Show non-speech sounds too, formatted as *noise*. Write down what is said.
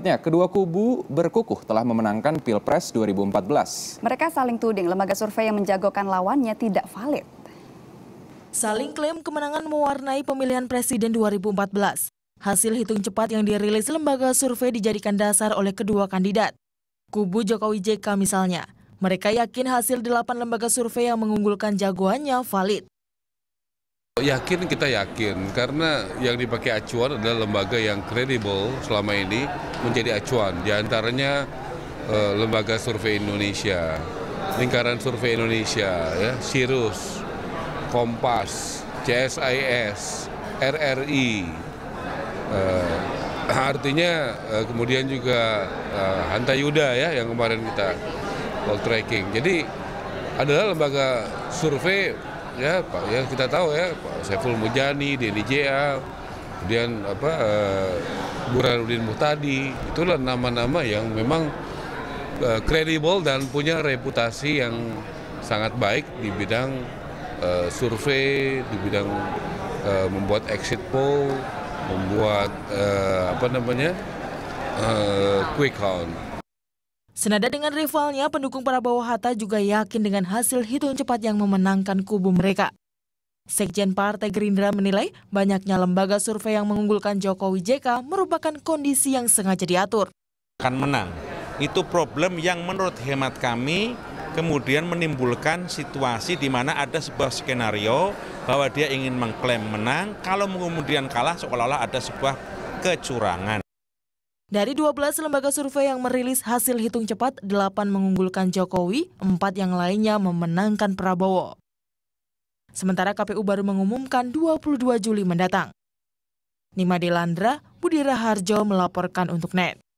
Ya, kedua kubu berkukuh telah memenangkan Pilpres 2014. Mereka saling tuding lembaga survei yang menjagokan lawannya tidak valid. Saling klaim kemenangan mewarnai pemilihan presiden 2014. Hasil hitung cepat yang dirilis lembaga survei dijadikan dasar oleh kedua kandidat. Kubu Jokowi JK misalnya, mereka yakin hasil delapan lembaga survei yang mengunggulkan jagoannya valid. Yakin kita yakin karena yang dipakai acuan adalah lembaga yang kredibel selama ini menjadi acuan. Di antaranya eh, lembaga survei Indonesia, lingkaran survei Indonesia, ya, Sirus, Kompas, CSIS, RRI. Eh, *clears throat* artinya eh, kemudian juga eh, Hanta Yuda ya yang kemarin kita call tracking. Jadi adalah lembaga survei ya Pak ya kita tahu ya Pak Saiful Mujani, Deni JA, kemudian apa eh, Burhanuddin Muhtadi, itulah nama-nama yang memang eh, kredibel uh, dan punya reputasi yang sangat baik di bidang uh, survei, di bidang uh, membuat exit poll, membuat uh, apa namanya uh, quick count. Senada dengan rivalnya, pendukung Prabowo Hatta juga yakin dengan hasil hitung cepat yang memenangkan kubu mereka. Sekjen Partai Gerindra menilai banyaknya lembaga survei yang mengunggulkan Jokowi JK merupakan kondisi yang sengaja diatur. Akan menang. Itu problem yang menurut hemat kami kemudian menimbulkan situasi di mana ada sebuah skenario bahwa dia ingin mengklaim menang, kalau kemudian kalah seolah-olah ada sebuah kecurangan. Dari 12 lembaga survei yang merilis hasil hitung cepat, 8 mengunggulkan Jokowi, 4 yang lainnya memenangkan Prabowo. Sementara KPU baru mengumumkan 22 Juli mendatang. Nima Delandra, Budira Harjo melaporkan untuk NET.